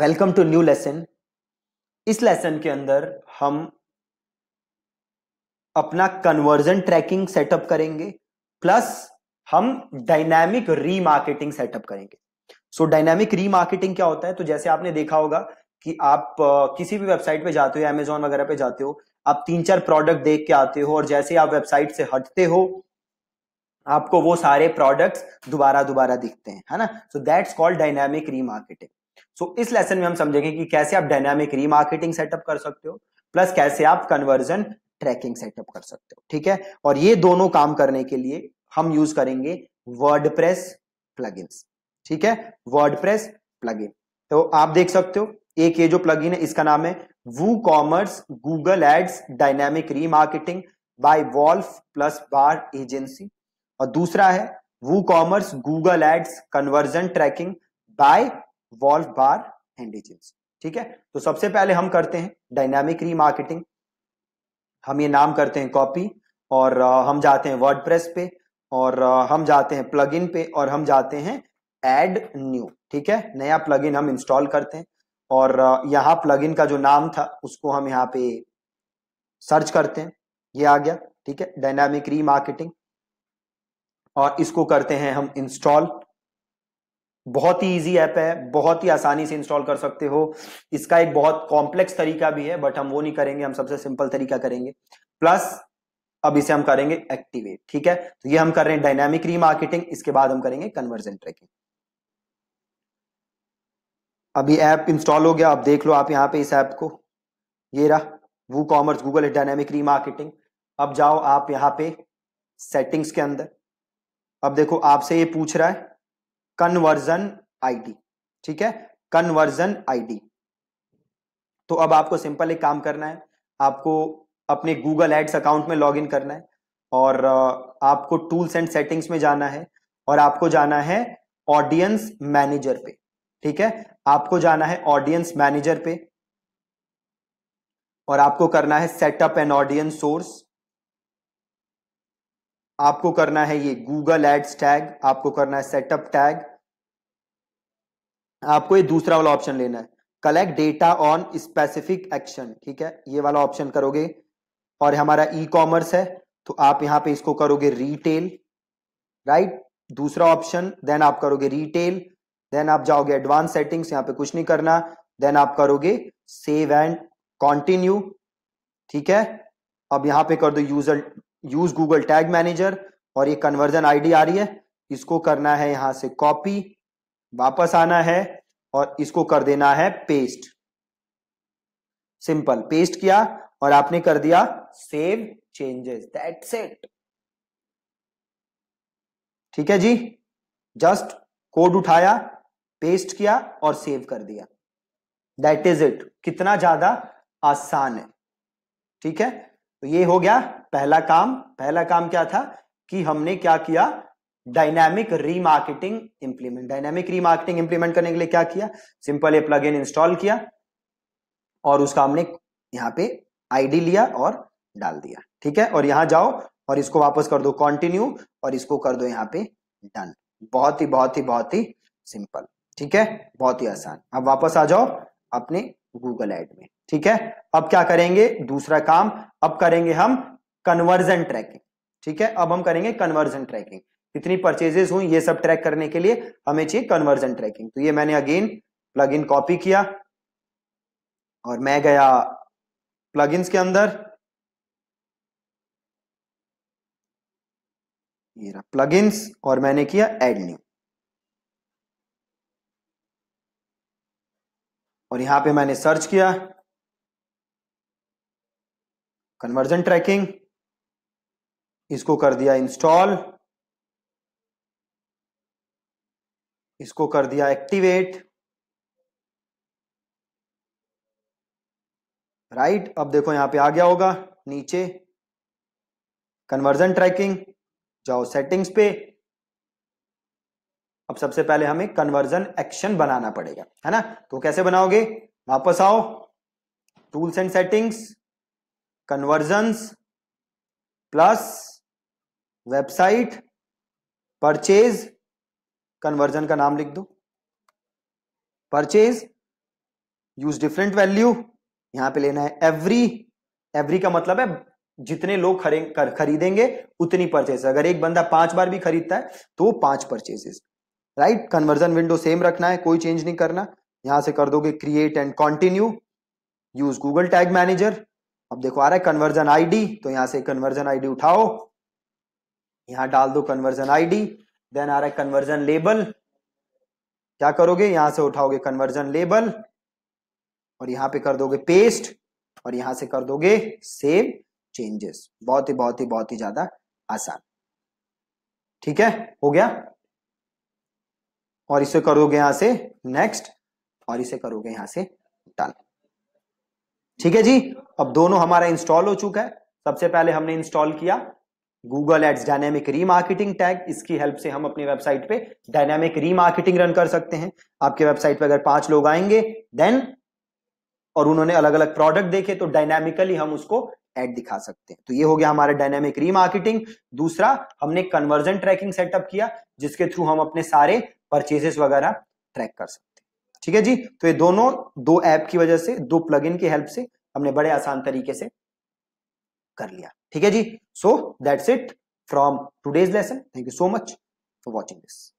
welcome to new lesson इस lesson के अंदर हम अपना कन्वर्जन ट्रैकिंग सेटअप करेंगे प्लस हम डायनामिक रीमार्केटिंग सेटअप करेंगे सो डायनामिक रीमार्केटिंग क्या होता है तो जैसे आपने देखा होगा कि आप किसी भी वेबसाइट पे जाते हो अमेजोन वगैरह पे जाते हो आप तीन चार प्रोडक्ट देख के आते हो और जैसे आप वेबसाइट से हटते हो आपको वो सारे प्रोडक्ट्स दोबारा दोबारा दिखते हैं है ना so that's called dynamic remarketing so इस लेसन में हम समझेंगे कि कैसे आप डायनामिक रीमार्केटिंग सेटअप कर सकते हो प्लस कैसे आप कन्वर्जन ट्रैकिंग सेटअप कर सकते हो ठीक है और ये दोनों काम करने के लिए हम यूज करेंगे वर्ड प्रेस ठीक है वर्ड प्रेस तो आप देख सकते हो एक ये जो प्लग है इसका नाम है WooCommerce Google Ads dynamic remarketing by Wolf plus bar agency और दूसरा है WooCommerce Google Ads conversion tracking by Wolf bar and ठीक है तो सबसे पहले हम करते हैं डायनामिक रीमार्केटिंग हम ये नाम करते हैं कॉपी और हम जाते हैं प्रेस पे और हम जाते हैं प्लग पे और हम जाते हैं एड न्यू ठीक है नया प्लग हम इंस्टॉल करते हैं और यहाँ प्लग का जो नाम था उसको हम यहाँ पे सर्च करते हैं ये आ गया ठीक है डायनामिक रीमार्केटिंग और इसको करते हैं हम इंस्टॉल बहुत ही इजी ऐप है बहुत ही आसानी से इंस्टॉल कर सकते हो इसका एक बहुत कॉम्प्लेक्स तरीका भी है बट हम वो नहीं करेंगे हम सबसे सिंपल तरीका करेंगे प्लस अब इसे हम करेंगे एक्टिवेट ठीक है तो ये हम कर रहे हैं डायनामिक रीमार्केटिंग इसके बाद हम करेंगे कन्वर्जन ट्रैकिंग अभी ऐप इंस्टॉल हो गया आप देख लो आप यहाँ पे इस ऐप को ये रहा वो कॉमर्स गूगल री रीमार्केटिंग अब जाओ आप यहाँ पे सेटिंग्स के अंदर अब देखो आपसे ये पूछ रहा है कन्वर्जन आईडी ठीक है कन्वर्जन आईडी तो अब आपको सिंपल एक काम करना है आपको अपने गूगल एड्स अकाउंट में लॉग इन करना है और आपको टूल्स एंड सेटिंग्स में जाना है और आपको जाना है ऑडियंस मैनेजर पे ठीक है आपको जाना है ऑडियंस मैनेजर पे और आपको करना है सेटअप एन ऑडियंस सोर्स आपको करना है ये गूगल एड्स टैग आपको करना है सेटअप टैग आपको ये दूसरा वाला ऑप्शन लेना है collect data on specific action ठीक है ये वाला ऑप्शन करोगे और हमारा ई e कॉमर्स है तो आप यहाँ पे इसको करोगे रिटेल राइट दूसरा ऑप्शन देन आप करोगे रिटेल देन आप जाओगे एडवांस सेटिंग्स यहाँ पे कुछ नहीं करना देन आप करोगे सेव एंड कॉन्टिन्यू ठीक है अब यहां पे कर दो user use Google tag manager और ये कन्वर्जन आईडी आ रही है इसको करना है यहां से कॉपी वापस आना है और इसको कर देना है पेस्ट सिंपल पेस्ट किया और आपने कर दिया सेव चेंजेस दैट्स इट ठीक है जी जस्ट कोड उठाया पेस्ट किया और सेव कर दिया दैट इज इट कितना ज्यादा आसान है ठीक है तो ये हो गया पहला काम पहला काम क्या था कि हमने क्या किया dynamic remarketing implement dynamic remarketing implement करने के लिए क्या किया सिंपल ये प्लग इन इंस्टॉल किया और उसका हमने यहाँ पे आईडी लिया और डाल दिया ठीक है और यहाँ जाओ और इसको वापस कर दो कंटिन्यू और इसको कर दो यहाँ पे डन बहुत ही बहुत ही बहुत ही सिंपल ठीक है बहुत ही आसान अब वापस आ जाओ अपने गूगल एड में ठीक है अब क्या करेंगे दूसरा काम अब करेंगे हम कन्वर्जन ट्रैकिंग ठीक है अब हम करेंगे कन्वर्जन ट्रैकिंग कितनी परचेजेस हुई ये सब ट्रैक करने के लिए हमें चाहिए कन्वर्जन ट्रैकिंग तो ये मैंने अगेन प्लग इन कॉपी किया और मैं गया प्लग के अंदर ये रहा प्लग और मैंने किया एड न्यू और यहां पे मैंने सर्च किया कन्वर्जन ट्रैकिंग इसको कर दिया इंस्टॉल इसको कर दिया एक्टिवेट राइट अब देखो यहां पे आ गया होगा नीचे कन्वर्जन ट्रैकिंग जाओ सेटिंग्स पे अब सबसे पहले हमें कन्वर्जन एक्शन बनाना पड़ेगा है ना तो कैसे बनाओगे वापस आओ tools and settings conversions plus website purchase conversion का नाम लिख दो परचेज यूज डिफरेंट वैल्यू यहां पे लेना है एवरी एवरी का मतलब है जितने लोग खरीदेंगे उतनी परचेज अगर एक बंदा पांच बार भी खरीदता है तो पांच purchases right conversion window same रखना है कोई चेंज नहीं करना यहां से कर दोगे create and continue use Google tag manager अब देखो आ रहा है कन्वर्जन आईडी तो यहां से कन्वर्जन आईडी उठाओ यहां डाल दो कन्वर्जन आईडी देन आ रहा है कन्वर्जन लेबल क्या करोगे यहां से उठाओगे कन्वर्जन लेबल और यहां पे कर दोगे पेस्ट और यहां से कर दोगे सेव चेंजेस बहुत ही बहुत ही बहुत ही ज्यादा आसान ठीक है हो गया और इसे करोगे यहां से नेक्स्ट और इसे करोगे यहां से डन ठीक है जी अब दोनों हमारा इंस्टॉल हो चुका है सबसे पहले हमने इंस्टॉल किया Google Ads dynamic remarketing tag इसकी हेल्प से हम अपनी वेबसाइट पे डायनेमिक रीमार्केटिंग रन कर सकते हैं आपके वेबसाइट पे अगर पांच लोग आएंगे देन और उन्होंने अलग अलग प्रोडक्ट देखे तो डायनेमिकली हम उसको एड दिखा सकते हैं तो ये हो गया हमारा डायनेमिक रीमार्केटिंग दूसरा हमने कन्वर्जन ट्रैकिंग सेटअप किया जिसके थ्रू हम अपने सारे परचेसेस वगैरह ट्रैक कर सकते हैं ठीक है जी तो ये दोनों दो ऐप की वजह से दो प्लगइन की हेल्प से हमने बड़े आसान तरीके से कर लिया ठीक है जी so that's it from today's lesson thank you so much for watching this